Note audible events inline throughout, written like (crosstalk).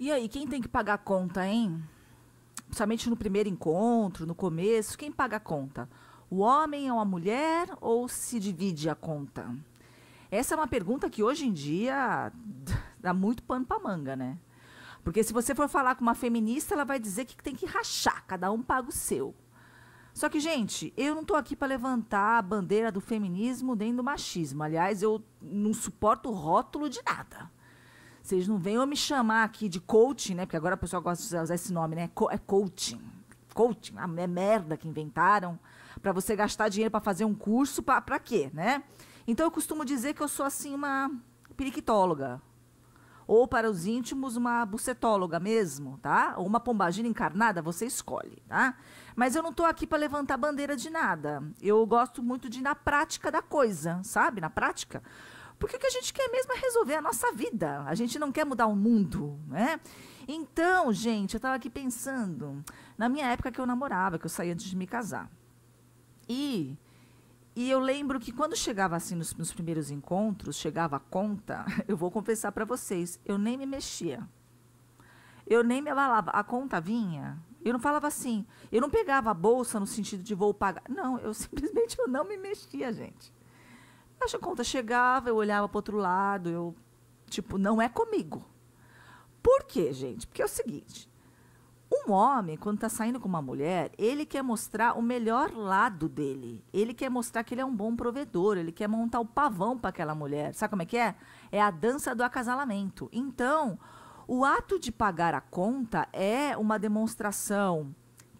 E aí, quem tem que pagar a conta, hein? Somente no primeiro encontro, no começo, quem paga a conta? O homem ou é a mulher ou se divide a conta? Essa é uma pergunta que hoje em dia (laughs) dá muito pano para manga, né? Porque se você for falar com uma feminista, ela vai dizer que tem que rachar, cada um paga o seu. Só que, gente, eu não estou aqui para levantar a bandeira do feminismo nem do machismo. Aliás, eu não suporto rótulo de nada. Vocês não venham me chamar aqui de coaching, né? Porque agora o pessoal gosta de usar esse nome, né? Co é coaching. Coaching, a ah, é merda que inventaram para você gastar dinheiro para fazer um curso, para quê, né? Então eu costumo dizer que eu sou assim uma periquitóloga, ou para os íntimos uma bucetóloga mesmo, tá? Ou uma pombagira encarnada, você escolhe, tá? Mas eu não estou aqui para levantar bandeira de nada. Eu gosto muito de ir na prática da coisa, sabe? Na prática. Porque o que a gente quer mesmo é resolver a nossa vida. A gente não quer mudar o mundo, né? Então, gente, eu estava aqui pensando na minha época que eu namorava, que eu saía antes de me casar. E e eu lembro que quando chegava assim nos, nos primeiros encontros, chegava a conta, (laughs) eu vou confessar para vocês, eu nem me mexia. Eu nem me abalava. A conta vinha, eu não falava assim, eu não pegava a bolsa no sentido de vou pagar. Não, eu (laughs) simplesmente eu não me mexia, gente. Mas a conta chegava, eu olhava para outro lado, eu, tipo, não é comigo. Por quê, gente? Porque é o seguinte: um homem, quando está saindo com uma mulher, ele quer mostrar o melhor lado dele. Ele quer mostrar que ele é um bom provedor, ele quer montar o pavão para aquela mulher. Sabe como é que é? É a dança do acasalamento. Então, o ato de pagar a conta é uma demonstração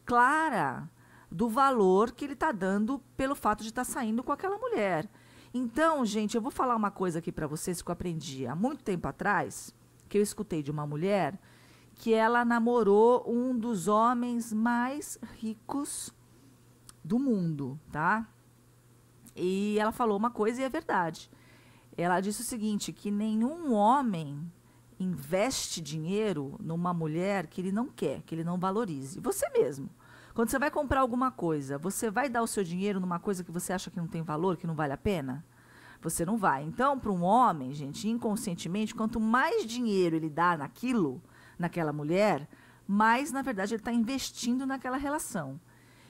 clara do valor que ele está dando pelo fato de estar tá saindo com aquela mulher. Então, gente, eu vou falar uma coisa aqui para vocês que eu aprendi há muito tempo atrás, que eu escutei de uma mulher que ela namorou um dos homens mais ricos do mundo, tá? E ela falou uma coisa e é verdade. Ela disse o seguinte, que nenhum homem investe dinheiro numa mulher que ele não quer, que ele não valorize. Você mesmo. Quando você vai comprar alguma coisa, você vai dar o seu dinheiro numa coisa que você acha que não tem valor, que não vale a pena? Você não vai. Então, para um homem, gente, inconscientemente, quanto mais dinheiro ele dá naquilo, naquela mulher, mais, na verdade, ele está investindo naquela relação.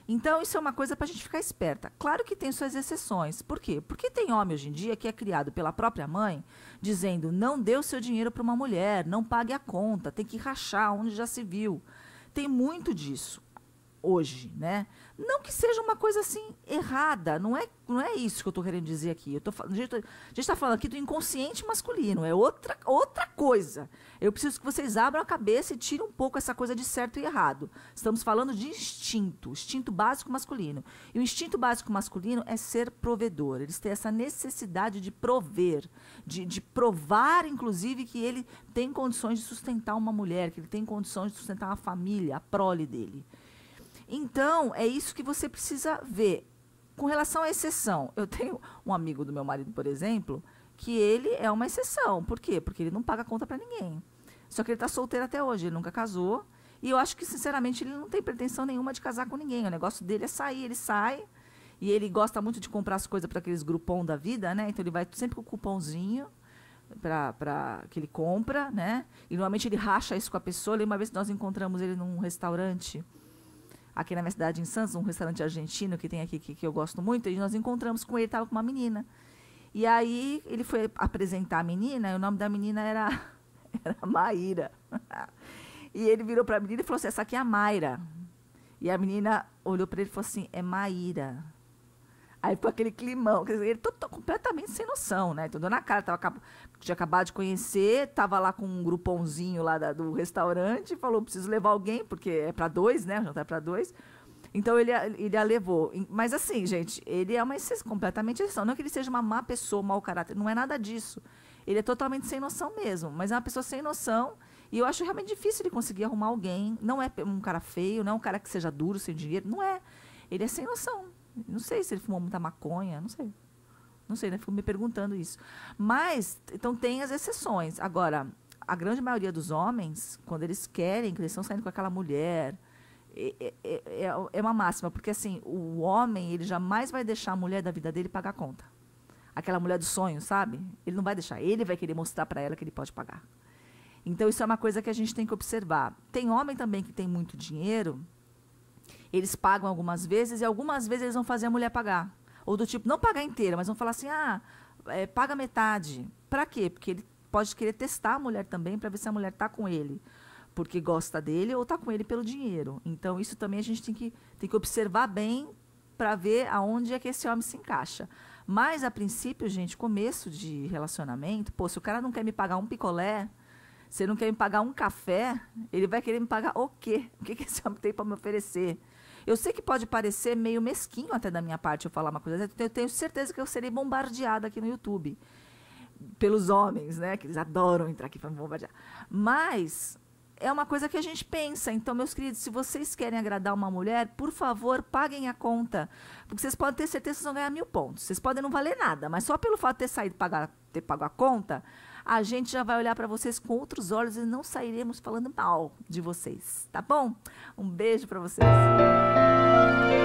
Então, isso é uma coisa para a gente ficar esperta. Claro que tem suas exceções. Por quê? Porque tem homem hoje em dia que é criado pela própria mãe dizendo: não dê o seu dinheiro para uma mulher, não pague a conta, tem que rachar onde já se viu. Tem muito disso hoje, né? Não que seja uma coisa assim errada, não é, não é isso que eu estou querendo dizer aqui. Eu tô, a gente está falando aqui do inconsciente masculino, é outra, outra coisa. Eu preciso que vocês abram a cabeça e tirem um pouco essa coisa de certo e errado. Estamos falando de instinto, instinto básico masculino. E o instinto básico masculino é ser provedor. Eles têm essa necessidade de prover, de, de provar, inclusive, que ele tem condições de sustentar uma mulher, que ele tem condições de sustentar uma família, a prole dele. Então, é isso que você precisa ver. Com relação à exceção, eu tenho um amigo do meu marido, por exemplo, que ele é uma exceção. Por quê? Porque ele não paga conta para ninguém. Só que ele está solteiro até hoje, ele nunca casou. E eu acho que, sinceramente, ele não tem pretensão nenhuma de casar com ninguém. O negócio dele é sair, ele sai. E ele gosta muito de comprar as coisas para aqueles grupões da vida, né? Então ele vai sempre com o cupomzinho para que ele compra, né? E normalmente ele racha isso com a pessoa. Lembra uma vez que nós encontramos ele num restaurante aqui na minha cidade, em Santos, um restaurante argentino que tem aqui, que, que eu gosto muito, e nós encontramos com ele, estava com uma menina. E aí ele foi apresentar a menina, e o nome da menina era, (laughs) era Maíra. (laughs) E ele virou para a menina e falou assim: essa aqui é a Mayra. E a menina olhou para ele e falou assim: é Maíra. Aí ficou aquele climão. Quer dizer, ele tô, tô completamente sem noção, né? Então, dona Cara tava, tinha acabado de conhecer, tava lá com um grupãozinho lá da, do restaurante, falou: preciso levar alguém, porque é para dois, né? O jantar é para dois. Então ele, ele a levou. Mas assim, gente, ele é uma exceção, completamente exceção. Não que ele seja uma má pessoa, mau caráter, não é nada disso. Ele é totalmente sem noção mesmo, mas é uma pessoa sem noção. E eu acho realmente difícil ele conseguir arrumar alguém. Não é um cara feio, não é um cara que seja duro, sem dinheiro, não é. Ele é sem noção. Não sei se ele fumou muita maconha, não sei. Não sei, né? Fico me perguntando isso. Mas, então tem as exceções. Agora, a grande maioria dos homens, quando eles querem, que eles estão saindo com aquela mulher, é, é, é, uma máxima, porque assim, o homem, ele jamais vai deixar a mulher da vida dele pagar a conta. Aquela mulher do sonho, sabe? Ele não vai deixar. Ele vai querer mostrar para ela que ele pode pagar. Então, isso é uma coisa que a gente tem que observar. Tem homem também que tem muito dinheiro eles pagam algumas vezes e algumas vezes eles vão fazer a mulher pagar. Ou do tipo, não pagar inteira, mas vão falar assim: ah, é, paga metade. Para quê? Porque ele pode querer testar a mulher também para ver se a mulher está com ele porque gosta dele ou está com ele pelo dinheiro. Então, isso também a gente tem que, tem que observar bem para ver aonde é que esse homem se encaixa. Mas, a princípio, gente, começo de relacionamento, pô, se o cara não quer me pagar um picolé, se ele não quer me pagar um café, ele vai querer me pagar o quê? O que, que esse homem tem para me oferecer? Eu sei que pode parecer meio mesquinho até da minha parte eu falar uma coisa, eu tenho certeza que eu serei bombardeada aqui no YouTube pelos homens, né? Que eles adoram entrar aqui para me bombardear. Mas é uma coisa que a gente pensa. Então, meus queridos, se vocês querem agradar uma mulher, por favor, paguem a conta. Porque vocês podem ter certeza que vocês vão ganhar mil pontos. Vocês podem não valer nada, mas só pelo fato de ter saído pagar, ter pago a conta, a gente já vai olhar para vocês com outros olhos e não sairemos falando mal de vocês, tá bom? Um beijo para vocês.